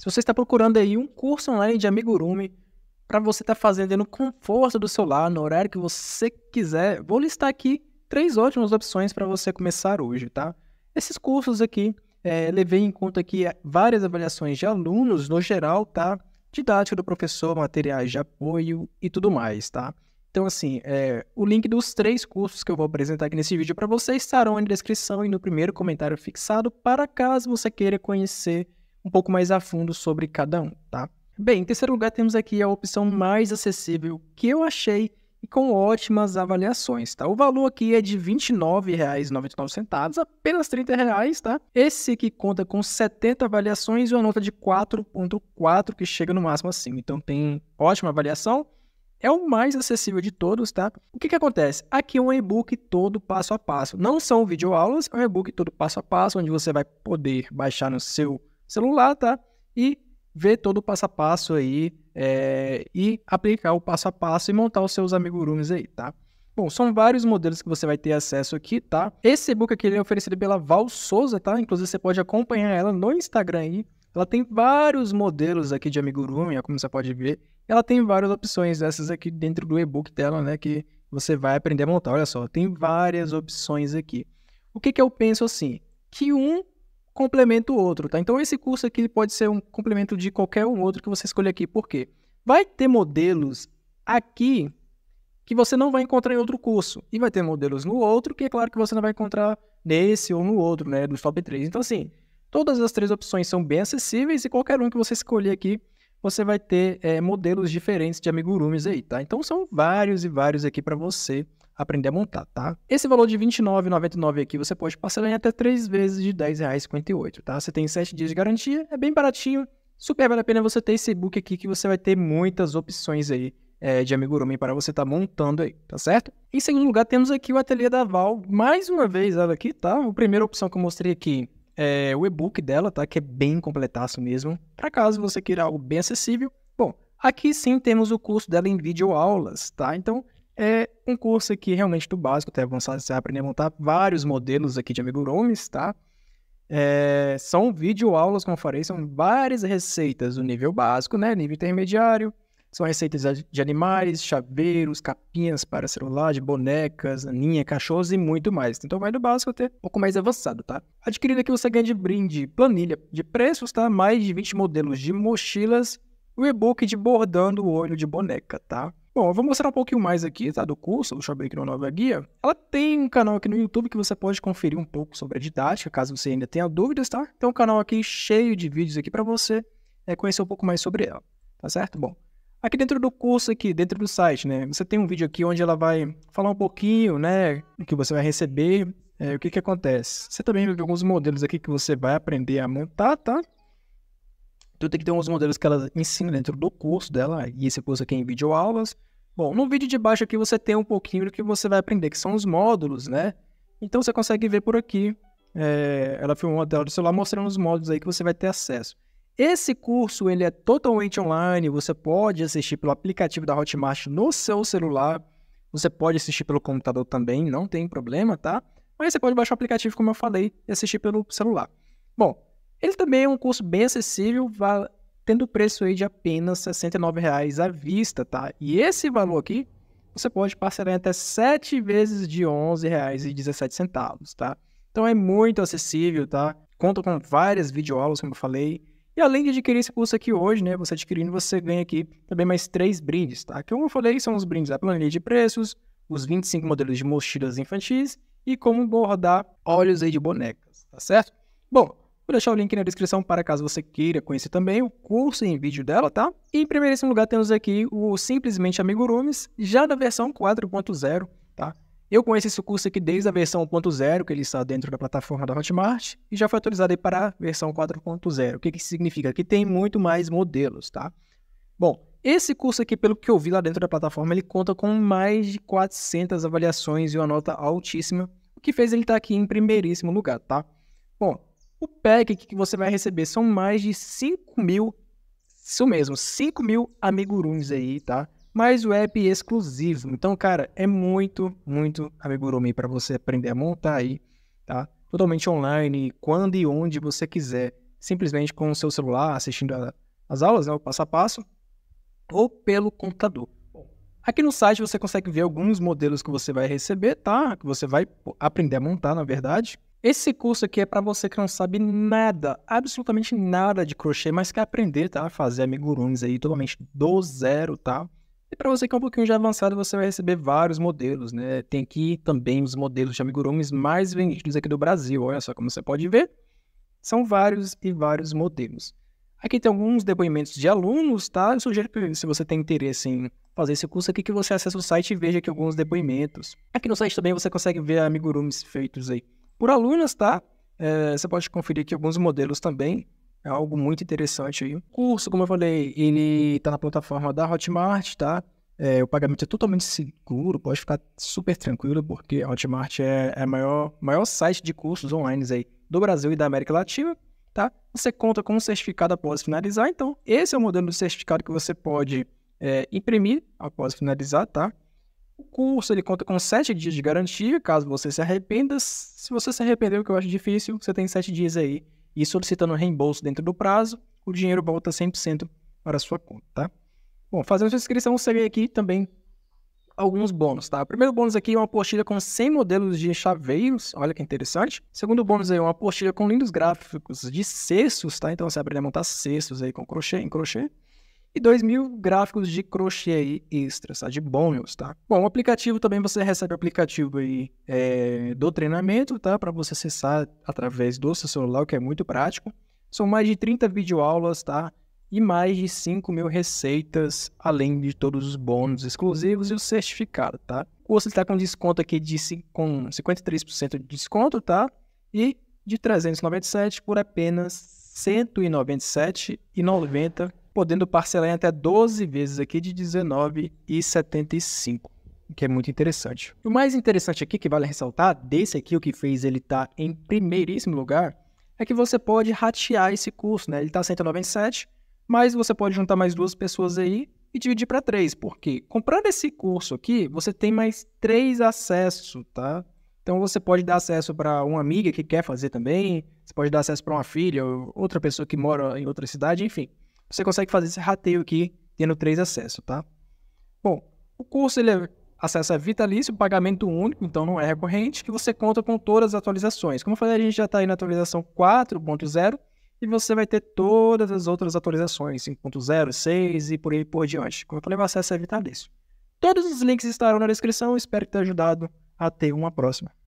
Se você está procurando aí um curso online de amigurumi para você estar tá fazendo no conforto do seu lar, no horário que você quiser, vou listar aqui três ótimas opções para você começar hoje, tá? Esses cursos aqui, é, levei em conta aqui é, várias avaliações de alunos no geral, tá? Didática do professor, materiais de apoio e tudo mais, tá? Então, assim, é, o link dos três cursos que eu vou apresentar aqui nesse vídeo para vocês estarão na descrição e no primeiro comentário fixado para caso você queira conhecer um pouco mais a fundo sobre cada um, tá? Bem, em terceiro lugar, temos aqui a opção mais acessível que eu achei e com ótimas avaliações, tá? O valor aqui é de R$ 29,99, apenas R$ reais, tá? Esse que conta com 70 avaliações e uma nota de 4.4 que chega no máximo assim. Então tem ótima avaliação. É o mais acessível de todos, tá? O que que acontece? Aqui é um e-book todo passo a passo. Não são videoaulas, é um e-book todo passo a passo, onde você vai poder baixar no seu celular, tá? E ver todo o passo a passo aí é, e aplicar o passo a passo e montar os seus amigurumis aí, tá? Bom, são vários modelos que você vai ter acesso aqui, tá? Esse e-book aqui é oferecido pela Val Souza, tá? Inclusive você pode acompanhar ela no Instagram aí. Ela tem vários modelos aqui de amigurumi, como você pode ver. Ela tem várias opções dessas aqui dentro do e-book dela, né? Que você vai aprender a montar. Olha só, tem várias opções aqui. O que, que eu penso assim? Que um complementa o outro, tá? Então esse curso aqui pode ser um complemento de qualquer um outro que você escolher aqui. Por quê? Vai ter modelos aqui que você não vai encontrar em outro curso. E vai ter modelos no outro que é claro que você não vai encontrar nesse ou no outro, né? Dos top 3. Então assim, todas as três opções são bem acessíveis e qualquer um que você escolher aqui você vai ter é, modelos diferentes de amigurumis aí, tá? Então são vários e vários aqui para você aprender a montar, tá? Esse valor de R$29,99 aqui você pode parcelar em até 3 vezes de R$10,58, tá? Você tem 7 dias de garantia, é bem baratinho, super vale a pena você ter esse book aqui que você vai ter muitas opções aí é, de amigurumi para você estar tá montando aí, tá certo? Em segundo lugar, temos aqui o ateliê da Val, mais uma vez ela aqui, tá? A primeira opção que eu mostrei aqui é o e-book dela, tá? Que é bem completaço mesmo, para caso você queira algo bem acessível. Bom, aqui sim temos o curso dela em videoaulas, tá? Então, é um curso aqui realmente do básico até avançado, você vai aprender a montar vários modelos aqui de amigurumis, tá? É, são videoaulas, como eu falei, são várias receitas do nível básico, né? Nível intermediário. São receitas de animais, chaveiros, capinhas para celular, de bonecas, aninha, cachorros e muito mais. Então vai do básico até um pouco mais avançado, tá? Adquirindo aqui você ganha de brinde planilha de preços, tá? Mais de 20 modelos de mochilas, o e-book de bordando o olho de boneca, tá? Bom, eu vou mostrar um pouquinho mais aqui, tá, do curso, do Shopee Criou Nova Guia. Ela tem um canal aqui no YouTube que você pode conferir um pouco sobre a didática, caso você ainda tenha dúvidas, tá? Tem um canal aqui cheio de vídeos aqui para você é, conhecer um pouco mais sobre ela, tá certo? Bom, aqui dentro do curso aqui, dentro do site, né, você tem um vídeo aqui onde ela vai falar um pouquinho, né, o que você vai receber, é, o que que acontece. Você também vê alguns modelos aqui que você vai aprender a montar, tá? Então tem que ter uns modelos que ela ensina dentro do curso dela, e esse curso aqui é em videoaulas. Bom, no vídeo de baixo aqui você tem um pouquinho do que você vai aprender, que são os módulos, né? Então você consegue ver por aqui. É, ela filmou a tela do celular mostrando os módulos aí que você vai ter acesso. Esse curso ele é totalmente online, você pode assistir pelo aplicativo da Hotmart no seu celular, você pode assistir pelo computador também, não tem problema, tá? Mas você pode baixar o aplicativo, como eu falei, e assistir pelo celular. Bom, ele também é um curso bem acessível, tendo preço aí de apenas R$ 69,00 à vista, tá? E esse valor aqui, você pode parcelar até 7 vezes de R$ 11,17, tá? Então é muito acessível, tá? Conta com várias videoaulas, como eu falei. E além de adquirir esse curso aqui hoje, né, você adquirindo, você ganha aqui também mais três brindes, tá? Que como eu falei, são os brindes da planilha de preços, os 25 modelos de mochilas infantis e como bordar olhos aí de bonecas, tá certo? Bom, Vou deixar o link na descrição para caso você queira conhecer também o curso em vídeo dela, tá? E em primeiríssimo lugar temos aqui o Simplesmente Amigurumis, já da versão 4.0, tá? Eu conheço esse curso aqui desde a versão 1.0, que ele está dentro da plataforma da Hotmart, e já foi atualizado para a versão 4.0. O que, que significa? Que tem muito mais modelos, tá? Bom, esse curso aqui, pelo que eu vi lá dentro da plataforma, ele conta com mais de 400 avaliações e uma nota altíssima, o que fez ele estar tá aqui em primeiríssimo lugar, tá? Bom, o pack que você vai receber são mais de 5 mil, isso mesmo, 5 mil amigurumis aí, tá? Mais o app exclusivo. Então, cara, é muito, muito amigurumi para você aprender a montar aí, tá? Totalmente online, quando e onde você quiser. Simplesmente com o seu celular, assistindo a, as aulas, né, o passo a passo, ou pelo computador. Aqui no site você consegue ver alguns modelos que você vai receber, tá? Que você vai aprender a montar, na verdade. Esse curso aqui é para você que não sabe nada, absolutamente nada de crochê, mas quer aprender, tá? Fazer amigurumis aí totalmente do zero, tá? E para você que é um pouquinho já avançado, você vai receber vários modelos, né? Tem aqui também os modelos de amigurumis mais vendidos aqui do Brasil. Olha só, como você pode ver, são vários e vários modelos. Aqui tem alguns depoimentos de alunos, tá? Eu sugiro que se você tem interesse em fazer esse curso aqui, que você acesse o site e veja aqui alguns depoimentos. Aqui no site também você consegue ver amigurumis feitos aí por alunas, tá? É, você pode conferir aqui alguns modelos também. É algo muito interessante aí. O curso, como eu falei, ele está na plataforma da Hotmart, tá? É, o pagamento é totalmente seguro, pode ficar super tranquilo, porque a Hotmart é, é o maior, maior site de cursos online aí do Brasil e da América Latina, tá? Você conta com um certificado após finalizar, então esse é o modelo de certificado que você pode é, imprimir após finalizar, tá? O curso ele conta com sete dias de garantia, caso você se arrependa. Se você se arrependeu, que eu acho difícil, você tem sete dias aí. E solicitando reembolso dentro do prazo, o dinheiro volta 100% para a sua conta, tá? Bom, fazendo sua inscrição, você vê aqui também alguns bônus, tá? O primeiro bônus aqui é uma apostila com 100 modelos de chaveiros, olha que interessante. O segundo bônus aí é uma apostila com lindos gráficos de cestos, tá? Então você aprende a montar cestos aí com crochê, em crochê e 2 mil gráficos de crochê extras, tá? de bônus, tá? Bom, o aplicativo também você recebe o aplicativo aí é, do treinamento, tá? Para você acessar através do seu celular, o que é muito prático. São mais de 30 videoaulas, tá? E mais de 5 mil receitas, além de todos os bônus exclusivos e o certificado, tá? O curso está com desconto aqui de com 53% de desconto, tá? E de 397 por apenas R$ 197,90 podendo parcelar em até 12 vezes aqui de R$19,75, que é muito interessante. O mais interessante aqui, que vale ressaltar, desse aqui, o que fez ele estar tá em primeiríssimo lugar, é que você pode ratear esse curso, né? Ele está 197, mas você pode juntar mais duas pessoas aí e dividir para três, porque comprando esse curso aqui, você tem mais três acessos, tá? Então você pode dar acesso para uma amiga que quer fazer também, você pode dar acesso para uma filha, outra pessoa que mora em outra cidade, enfim você consegue fazer esse rateio aqui tendo três acessos, tá? Bom, o curso ele é acesso o vitalício, pagamento único, então não é recorrente, que você conta com todas as atualizações. Como eu falei, a gente já está aí na atualização 4.0 e você vai ter todas as outras atualizações, 5.0, 6 e por aí por diante. Como eu falei, o acesso é vitalício. Todos os links estarão na descrição, espero ter ajudado. Até uma próxima.